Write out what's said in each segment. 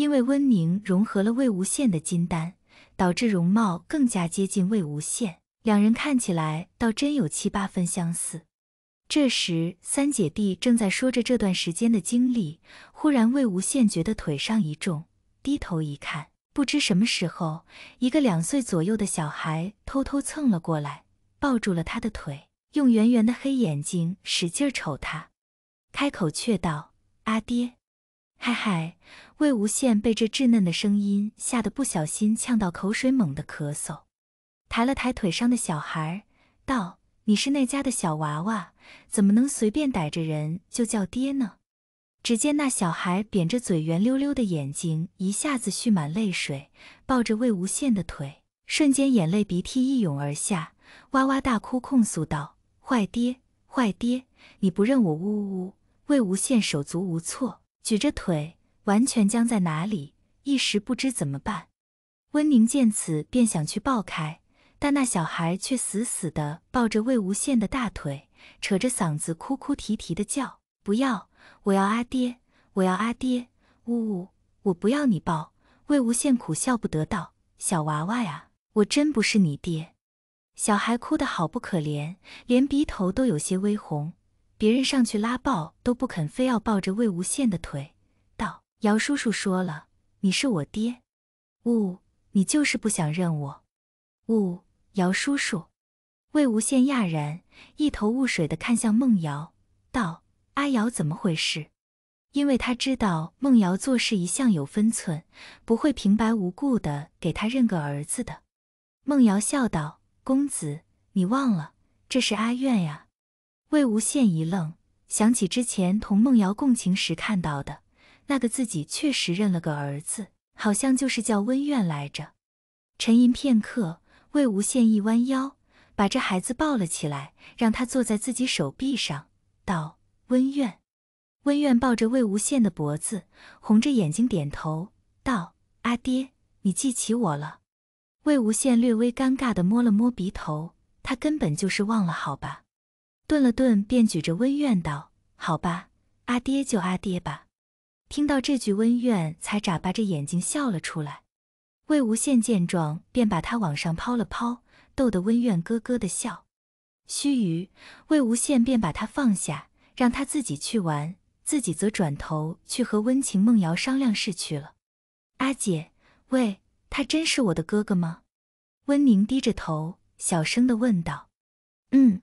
因为温宁融合了魏无羡的金丹，导致容貌更加接近魏无羡，两人看起来倒真有七八分相似。这时，三姐弟正在说着这段时间的经历，忽然魏无羡觉得腿上一重，低头一看，不知什么时候，一个两岁左右的小孩偷偷蹭了过来，抱住了他的腿，用圆圆的黑眼睛使劲瞅他，开口却道：“阿爹。”嗨嗨！魏无羡被这稚嫩的声音吓得不小心呛到，口水猛地咳嗽，抬了抬腿上的小孩，道：“你是那家的小娃娃，怎么能随便逮着人就叫爹呢？”只见那小孩扁着嘴，圆溜溜的眼睛一下子蓄满泪水，抱着魏无羡的腿，瞬间眼泪鼻涕一涌而下，哇哇大哭控诉道：“坏爹，坏爹，你不认我！”呜呜！魏无羡手足无措。举着腿，完全僵在哪里，一时不知怎么办。温宁见此，便想去抱开，但那小孩却死死地抱着魏无羡的大腿，扯着嗓子哭哭啼啼地叫：“不要！我要阿爹！我要阿爹！呜呜！我不要你抱！”魏无羡苦笑不得道：“小娃娃呀，我真不是你爹。”小孩哭得好不可怜，连鼻头都有些微红。别人上去拉抱都不肯，非要抱着魏无羡的腿，道：“姚叔叔说了，你是我爹。”唔，你就是不想认我？唔，姚叔叔。魏无羡讶然，一头雾水的看向孟瑶，道：“阿瑶，怎么回事？”因为他知道孟瑶做事一向有分寸，不会平白无故的给他认个儿子的。孟瑶笑道：“公子，你忘了，这是阿苑呀。”魏无羡一愣，想起之前同梦瑶共情时看到的，那个自己确实认了个儿子，好像就是叫温苑来着。沉吟片刻，魏无羡一弯腰，把这孩子抱了起来，让他坐在自己手臂上，道：“温苑。”温苑抱着魏无羡的脖子，红着眼睛点头道：“阿爹，你记起我了？”魏无羡略微尴尬地摸了摸鼻头，他根本就是忘了好吧。顿了顿，便举着温愿道：“好吧，阿爹就阿爹吧。”听到这句，温愿才眨巴着眼睛笑了出来。魏无羡见状，便把他往上抛了抛，逗得温愿咯咯的笑。须臾，魏无羡便把他放下，让他自己去玩，自己则转头去和温情梦瑶商量事去了。阿姐，喂，他真是我的哥哥吗？温宁低着头，小声的问道：“嗯。”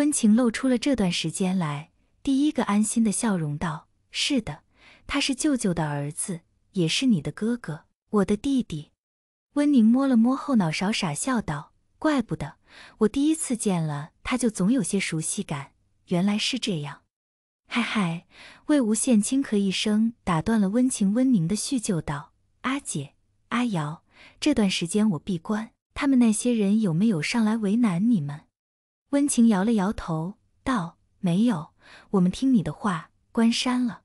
温情露出了这段时间来第一个安心的笑容，道：“是的，他是舅舅的儿子，也是你的哥哥，我的弟弟。”温宁摸了摸后脑勺，傻笑道：“怪不得我第一次见了他就总有些熟悉感，原来是这样。”嗨嗨，魏无羡轻咳一声，打断了温情温宁的叙旧，道：“阿姐，阿瑶，这段时间我闭关，他们那些人有没有上来为难你们？”温情摇了摇头，道：“没有，我们听你的话，关山了。”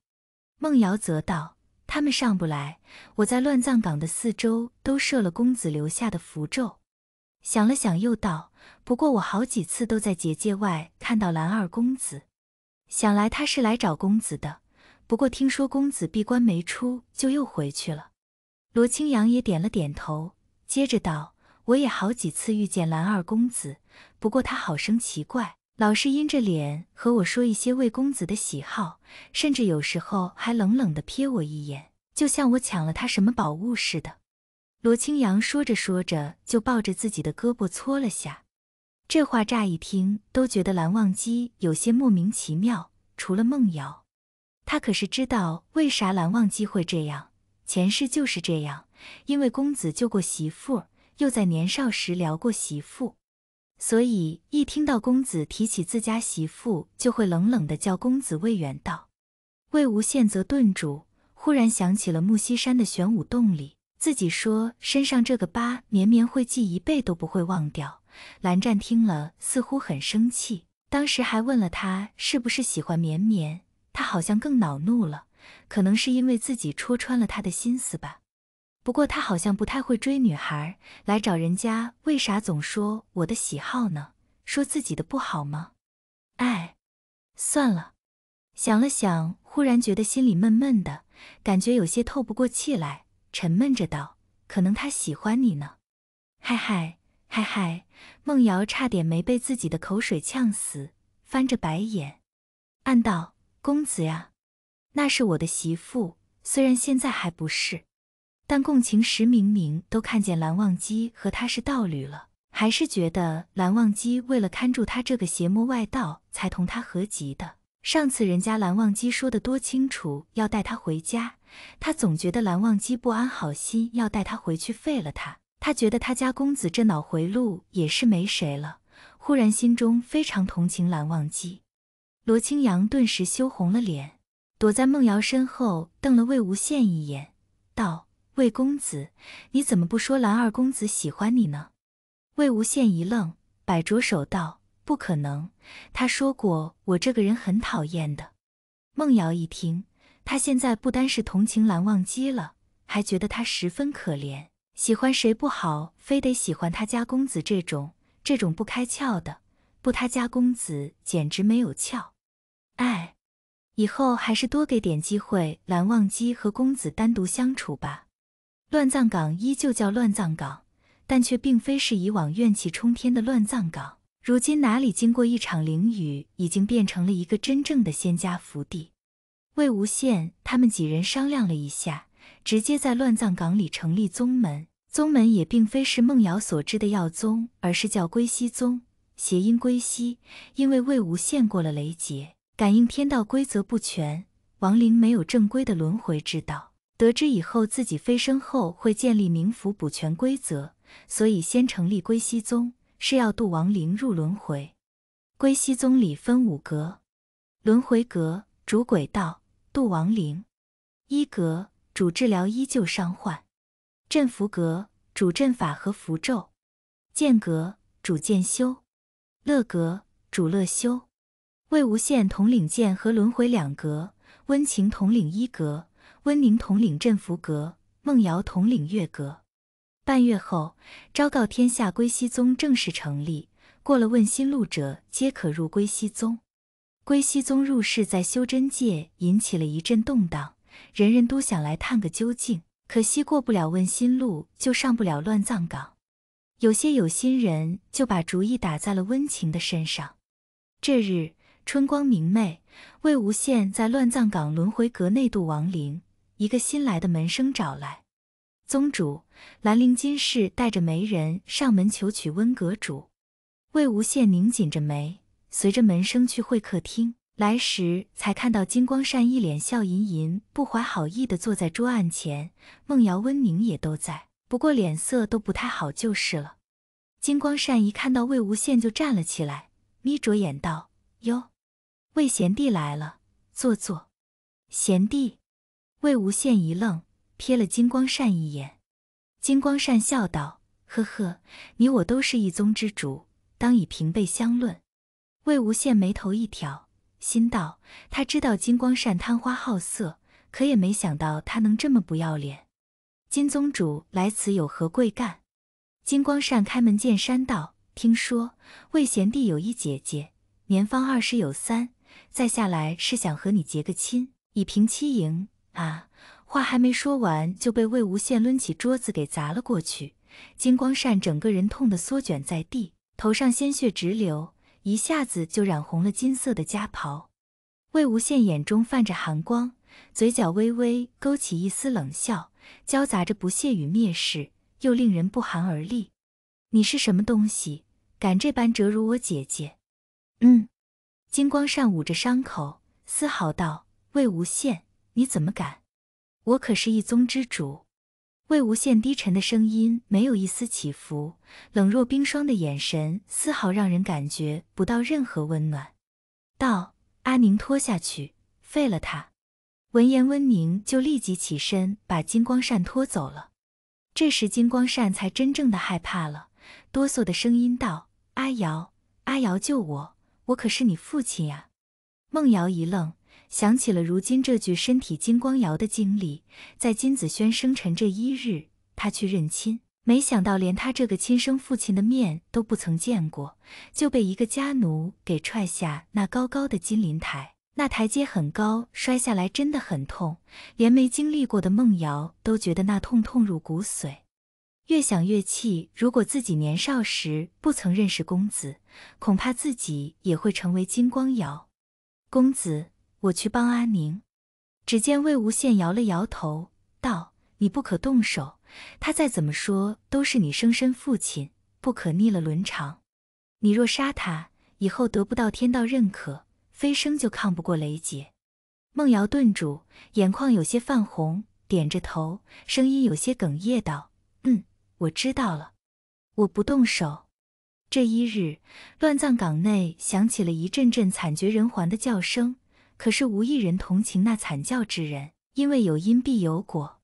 孟瑶则道：“他们上不来，我在乱葬岗的四周都设了公子留下的符咒。”想了想，又道：“不过我好几次都在结界外看到蓝二公子，想来他是来找公子的。不过听说公子闭关没出，就又回去了。”罗青阳也点了点头，接着道：“我也好几次遇见蓝二公子。”不过他好生奇怪，老是阴着脸和我说一些魏公子的喜好，甚至有时候还冷冷的瞥我一眼，就像我抢了他什么宝物似的。罗青阳说着说着，就抱着自己的胳膊搓了下。这话乍一听都觉得蓝忘机有些莫名其妙。除了梦瑶，他可是知道为啥蓝忘机会这样。前世就是这样，因为公子救过媳妇，又在年少时撩过媳妇。所以，一听到公子提起自家媳妇，就会冷冷的叫公子魏远道。魏无羡则顿住，忽然想起了木樨山的玄武洞里，自己说身上这个疤绵绵会记一辈都不会忘掉。蓝湛听了，似乎很生气，当时还问了他是不是喜欢绵绵，他好像更恼怒了，可能是因为自己戳穿了他的心思吧。不过他好像不太会追女孩，来找人家，为啥总说我的喜好呢？说自己的不好吗？哎，算了。想了想，忽然觉得心里闷闷的，感觉有些透不过气来，沉闷着道：“可能他喜欢你呢。”嗨嗨嗨嗨！梦瑶差点没被自己的口水呛死，翻着白眼，暗道：“公子呀，那是我的媳妇，虽然现在还不是。”但共情时明明都看见蓝忘机和他是道侣了，还是觉得蓝忘机为了看住他这个邪魔外道才同他合集的。上次人家蓝忘机说的多清楚，要带他回家，他总觉得蓝忘机不安好心要带他回去废了他。他觉得他家公子这脑回路也是没谁了。忽然心中非常同情蓝忘机，罗青阳顿时羞红了脸，躲在孟瑶身后瞪了魏无羡一眼，道。魏公子，你怎么不说蓝二公子喜欢你呢？魏无羡一愣，摆着手道：“不可能，他说过我这个人很讨厌的。”孟瑶一听，他现在不单是同情蓝忘机了，还觉得他十分可怜。喜欢谁不好，非得喜欢他家公子这种这种不开窍的。不，他家公子简直没有窍。哎，以后还是多给点机会蓝忘机和公子单独相处吧。乱葬岗依旧叫乱葬岗，但却并非是以往怨气冲天的乱葬岗。如今哪里经过一场灵雨，已经变成了一个真正的仙家福地。魏无羡他们几人商量了一下，直接在乱葬岗里成立宗门。宗门也并非是梦瑶所知的药宗，而是叫归西宗，谐音归西。因为魏无羡过了雷劫，感应天道规则不全，亡灵没有正规的轮回之道。得知以后自己飞升后会建立冥府补全规则，所以先成立归西宗，是要渡亡灵入轮回。归西宗里分五格，轮回格主鬼道，渡亡灵；一格主治疗依旧伤患；镇符格主阵法和符咒；剑阁主剑修；乐阁主乐修。魏无羡统领剑和轮回两格，温情统领一格。温宁统领镇福阁，孟瑶统领月阁。半月后，昭告天下，归西宗正式成立。过了问心路者，皆可入归西宗。归西宗入世，在修真界引起了一阵动荡，人人都想来探个究竟。可惜过不了问心路，就上不了乱葬岗。有些有心人就把主意打在了温情的身上。这日春光明媚，魏无羡在乱葬岗轮回阁内度亡灵。一个新来的门生找来，宗主兰陵金氏带着媒人上门求娶温阁主。魏无羡拧紧着眉，随着门生去会客厅。来时才看到金光善一脸笑吟吟、不怀好意地坐在桌案前，孟瑶、温宁也都在，不过脸色都不太好，就是了。金光善一看到魏无羡就站了起来，眯着眼道：“哟，魏贤弟来了，坐坐。贤弟。”魏无羡一愣，瞥了金光善一眼，金光善笑道：“呵呵，你我都是一宗之主，当以平辈相论。”魏无羡眉头一挑，心道：“他知道金光善贪花好色，可也没想到他能这么不要脸。”金宗主来此有何贵干？金光善开门见山道：“听说魏贤弟有一姐姐，年方二十有三，再下来是想和你结个亲，以平妻迎。”啊！话还没说完，就被魏无羡抡起桌子给砸了过去。金光善整个人痛得缩卷在地，头上鲜血直流，一下子就染红了金色的袈袍。魏无羡眼中泛着寒光，嘴角微微勾起一丝冷笑，夹杂着不屑与蔑视，又令人不寒而栗。你是什么东西？敢这般折辱我姐姐？嗯。金光善捂着伤口，嘶嚎道：“魏无羡！”你怎么敢？我可是一宗之主。魏无羡低沉的声音没有一丝起伏，冷若冰霜的眼神丝毫让人感觉不到任何温暖。道阿宁拖下去，废了他。闻言，温宁就立即起身把金光扇拖走了。这时，金光扇才真正的害怕了，哆嗦的声音道：“阿瑶，阿瑶救我，我可是你父亲呀！”孟瑶一愣。想起了如今这具身体金光瑶的经历，在金子轩生辰这一日，他去认亲，没想到连他这个亲生父亲的面都不曾见过，就被一个家奴给踹下那高高的金陵台。那台阶很高，摔下来真的很痛，连没经历过的梦瑶都觉得那痛痛入骨髓。越想越气，如果自己年少时不曾认识公子，恐怕自己也会成为金光瑶。公子。我去帮阿宁。只见魏无羡摇了摇头，道：“你不可动手，他再怎么说都是你生身父亲，不可逆了伦常。你若杀他，以后得不到天道认可，飞升就抗不过雷劫。”孟瑶顿住，眼眶有些泛红，点着头，声音有些哽咽道：“嗯，我知道了，我不动手。”这一日，乱葬岗内响起了一阵阵惨绝人寰的叫声。可是无一人同情那惨叫之人，因为有因必有果。